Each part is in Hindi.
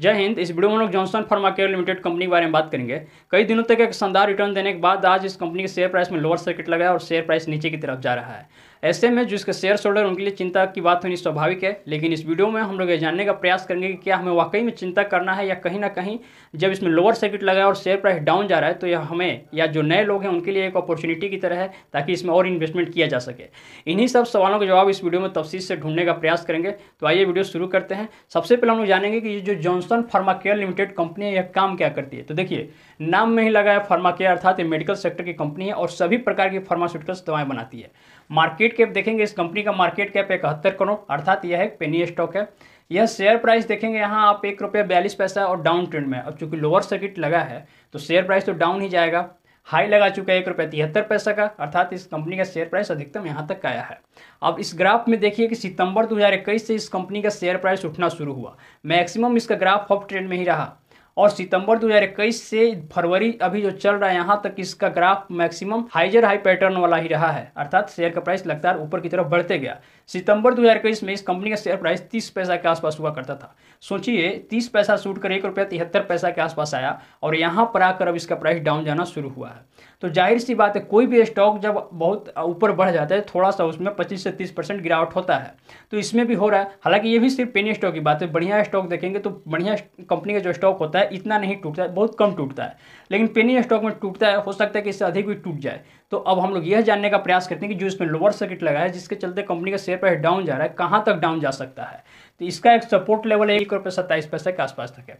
जय हिंद इस वीडियो में लोग Johnson pharma care limited company के बारे में बात करेंगे कई दिनों तक एक शानदार रिटर्न देने के बाद आज इस कंपनी के शेयर प्राइस में लोअर सर्किट लगा है और शेयर प्राइस नीचे की तरफ जा रहा है ऐसे में जिसके शेयर होल्डर उनके लिए चिंता की बात होनी स्वाभाविक है लेकिन इस वीडियो में हम लोग ये जानने का प्रयास करेंगे कि क्या हमें वाकई में चिंता करना है या कहीं ना कहीं जब इसमें लोअर सर्किट लगा है और शेयर प्राइस डाउन जा रहा है तो यह हमें या जो नए लोग हैं उनके लिए एक अपॉर्चुनिटी की तरह है ताकि इसमें और इन्वेस्टमेंट किया जा सके इन्हीं सब सवालों के जवाब इस वीडियो में तफसी से ढूंढने का प्रयास करेंगे तो आइए वीडियो शुरू करते हैं सबसे पहले हम लोग जानेंगे कि ये जो John Johnson pharma care limited company है यह काम क्या करती है तो देखिए नाम में ही लगा है फार्माकेयर अर्थात मेडिकल सेक्टर की कंपनी है और सभी प्रकार की फार्मास्यूटिकल्स दवाएं बनाती है मार्केट कैप देखेंगे इस कंपनी का मार्केट कैप इकहत्तर करोड़ अर्थात यह एक पेनी स्टॉक है यह शेयर प्राइस देखेंगे यहाँ आप एक रुपये बयालीस पैसा और डाउन ट्रेंड में अब चूंकि लोअर सर्किट लगा है तो शेयर प्राइस तो डाउन ही जाएगा हाई लगा चुका है एक रुपये तिहत्तर पैसे का अर्थात इस कंपनी का शेयर प्राइस अधिकतम यहाँ तक आया है अब इस ग्राफ में देखिए कि सितंबर 2021 से इस कंपनी का शेयर प्राइस उठना शुरू हुआ मैक्सिमम इसका ग्राफ हॉप ट्रेंड में ही रहा और सितंबर 2021 से फरवरी अभी जो चल रहा है यहाँ तक इसका graph maximum higher high pattern वाला ही रहा है अर्थात शेयर का प्राइस लगातार ऊपर की तरफ बढ़ते गया सितंबर 2021 में इस कंपनी का शेयर प्राइस 30 पैसा के आसपास हुआ करता था सोचिए 30 पैसा सूट कर एक रुपया तिहत्तर पैसा के आसपास आया और यहाँ पर आकर अब इसका प्राइस डाउन जाना शुरू हुआ है तो जाहिर सी बात है कोई भी स्टॉक जब बहुत ऊपर बढ़ जाता है थोड़ा सा उसमें पच्चीस से तीस परसेंट गिरावट होता है तो इसमें भी हो रहा है हालांकि ये भी सिर्फ पेनी स्टॉक की बात है बढ़िया स्टॉक देखेंगे तो बढ़िया कंपनी का जो स्टॉक होता है इतना नहीं टूटता है बहुत कम टूटता है लेकिन पेनी स्टॉक में टूटता है हो सकता है कि इससे अधिक भी टूट जाए तो अब हम लोग यह जानने का प्रयास करते हैं कि जो इसमें लोअर सर्किट लगा है जिसके चलते कंपनी का शेयर शेयर प्राइस डाउन जा रहा है कहाँ तक डाउन जा सकता है तो इसका एक सपोर्ट लेवल है एक रुपये सत्ताईस पैसे के आसपास तक है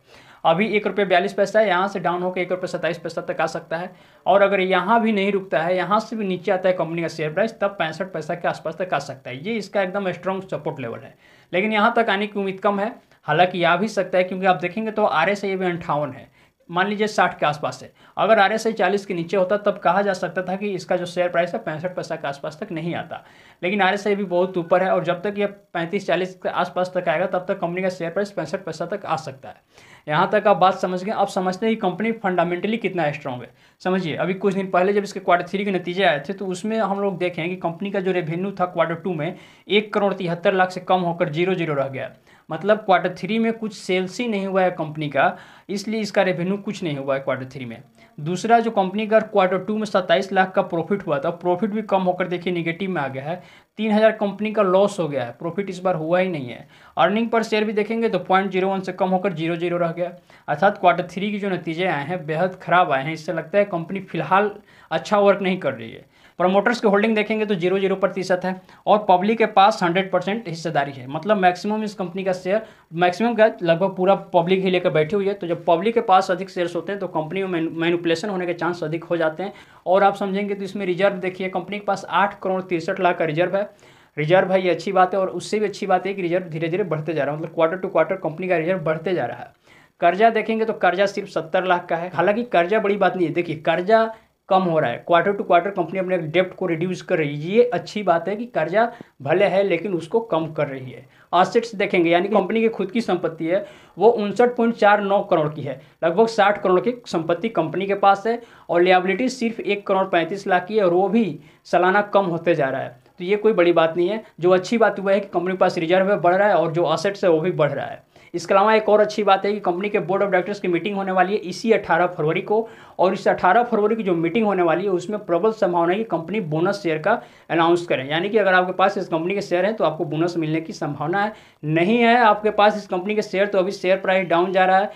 अभी एक रुपये बयालीस पैसा है यहाँ से डाउन होकर एक रुपये सत्ताईस पैसा तक आ सकता है और अगर यहाँ भी नहीं रुकता है यहाँ से भी नीचे आता है कंपनी का शेयर प्राइस तब पैंसठ पैसा के आसपास तक आ सकता है ये इसका एकदम स्ट्रॉन्ग सपोर्ट लेवल है लेकिन यहाँ तक आने की उम्मीद कम है हालांकि यह भी सकता है क्योंकि आप देखेंगे तो आर एस आई भी अंठावन है मान लीजिए साठ के आसपास है अगर आर एस आई चालीस के नीचे होता तब कहा जा सकता था कि इसका जो शेयर प्राइस है पैंसठ पैसा के आसपास तक नहीं आता लेकिन आर एस आई भी बहुत ऊपर है और जब तक ये पैंतीस चालीस के आसपास तक आएगा तब तक कंपनी का शेयर प्राइस पैंसठ पैसा तक आ सकता है यहाँ तक आप बात समझ गए आप समझते हैं कि कंपनी फंडामेंटली कितना स्ट्रॉन्ग है समझिए अभी कुछ दिन पहले जब इसके क्वार्टर थ्री के नतीजे आए थे तो उसमें हम लोग देखें कि कंपनी का जो रेवेन्यू था क्वार्टर टू में एक करोड़ तिहत्तर लाख से कम होकर जीरो जीरो रह गया मतलब क्वार्टर थ्री में कुछ सेल्स ही नहीं हुआ है कंपनी का इसलिए इसका रेवेन्यू कुछ नहीं हुआ है क्वार्टर थ्री में दूसरा जो कंपनी का क्वार्टर टू में सत्ताईस लाख का प्रॉफिट हुआ था प्रॉफिट भी कम होकर देखिए निगेटिव में आ गया है तीन हज़ार कंपनी का लॉस हो गया है प्रॉफिट इस बार हुआ ही नहीं है अर्निंग पर शेयर भी देखेंगे तो पॉइंट जीरो वन से कम होकर जीरो जीरो रह गया अर्थात क्वार्टर थ्री के जो नतीजे आए हैं बेहद खराब आए हैं इससे लगता है कंपनी फिलहाल अच्छा वर्क नहीं कर रही है प्रमोटर्स की होल्डिंग देखेंगे तो जीरो जीरो प्रतिशत है और पब्लिक के पास हंड्रेड परसेंट हिस्सेदारी है मतलब मैक्सिमम इस कंपनी का शेयर मैक्सिमम का लगभग पूरा पब्लिक ही लेकर बैठी हुई है तो जब पब्लिक के पास अधिक शेयर्स होते हैं तो कंपनी में मैनुपलेशन होने के चांस अधिक हो जाते हैं और आप समझेंगे तो इसमें रिजर्व देखिए कंपनी के पास आठ करोड़ तिरसठ लाख का रिजर्व है है रिजर्व है ये अच्छी बात है और उससे भी अच्छी बात है कि रिजर्व धीरे धीरे बढ़ते जा रहा है मतलब क्वार्टर टू क्वार्टर कंपनी का रिजर्व बढ़ते जा रहा है कर्जा देखेंगे तो कर्जा सिर्फ सत्तर लाख का है हालांकि कर्जा बड़ी बात नहीं है देखिए कर्जा कम हो रहा है क्वार्टर टू क्वार्टर कंपनी अपने डेप्ट को रिड्यूस कर रही है ये अच्छी बात है कि कर्जा भले है लेकिन उसको कम कर रही है ऑसेट्स देखेंगे यानी कंपनी की खुद की संपत्ति है वो उनसठ पॉइंट चार नौ करोड़ की है लगभग साठ करोड़ की संपत्ति कंपनी के पास है और लियाबिलिटी सिर्फ एक करोड़ पैंतीस लाख की है और वो भी सालाना कम होते जा रहा है तो ये कोई बड़ी बात नहीं है जो अच्छी बात हुआ है कि कंपनी के पास रिजर्व है बढ़ रहा है और जो असेट्स है वो भी बढ़ रहा है इसके अलावा एक और अच्छी बात है कि कंपनी के बोर्ड ऑफ डायरेक्टर्स की मीटिंग होने वाली है इसी 18 फरवरी को और इस 18 फरवरी की जो मीटिंग होने वाली है उसमें प्रबल संभावना है कि कंपनी बोनस शेयर का अनाउंस करें यानी कि अगर आपके पास इस कंपनी के शेयर हैं तो आपको बोनस मिलने की संभावना है नहीं है आपके पास इस कंपनी के शेयर तो अभी शेयर प्राइस डाउन जा रहा है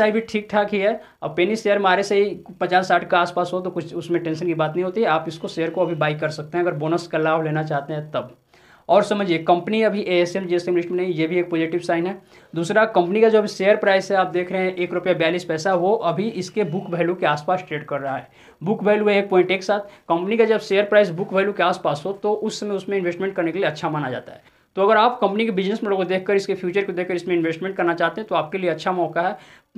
आर भी ठीक ठाक ही है अब पेनी शेयर में आर एस आई पचास साठ के आसपास हो तो कुछ उसमें टेंशन की बात नहीं होती आप इसको शेयर को अभी बाई कर सकते हैं अगर बोनस का लाभ लेना चाहते हैं तब और समझिए कंपनी अभी A S M G S M list में नहीं ये भी एक पॉजिटिव साइन है दूसरा कंपनी का जो अभी शेयर प्राइस है आप देख रहे हैं एक रुपया बयालीस पैसा वो अभी इसके बुक वैल्यू के आसपास ट्रेड कर रहा है बुक वैल्यू है एक पॉइंट एक साथ कंपनी का जब शेयर प्राइस बुक वैल्यू के आसपास हो तो उस समय उसमें इन्वेस्टमेंट करने के लिए अच्छा माना जाता है तो अगर आप कंपनी के बिजनेस मॉडल को देखकर इसके फ्यूचर को देखकर इसमें इन्वेस्टमेंट करना चाहते हैं तो आपके लिए अच्छा मौका है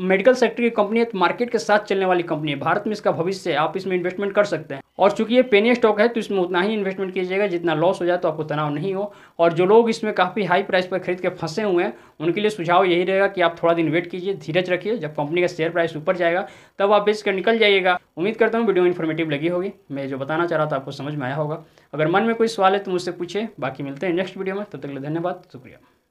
मेडिकल सेक्टर की कंपनी है तो मार्केट के साथ चलने वाली कंपनी है भारत में इसका भविष्य है आप इसमें इन्वेस्टमेंट कर सकते हैं और चूंकि ये पेनी स्टॉक है तो इसमें उतना ही इन्वेस्टमेंट कीजिएगा जितना लॉस हो जाए तो आपको तनाव नहीं हो और जो लोग इसमें काफ़ी हाई प्राइस पर खरीद के फंसे हुए हैं उनके लिए सुझाव यही रहेगा कि आप थोड़ा दिन वेट कीजिए धीरज रखिए जब कंपनी का शेयर प्राइस ऊपर जाएगा तब आप बेच कर निकल जाइएगा उम्मीद करता हूँ वीडियो इन्फॉर्मेटिव लगी होगी मैं जो बताना चाह रहा था आपको समझ में आया होगा अगर मन में कोई सवाल है तो मुझसे पूछे बाकी मिलते हैं नेक्स्ट वीडियो में तब तक धन्यवाद शुक्रिया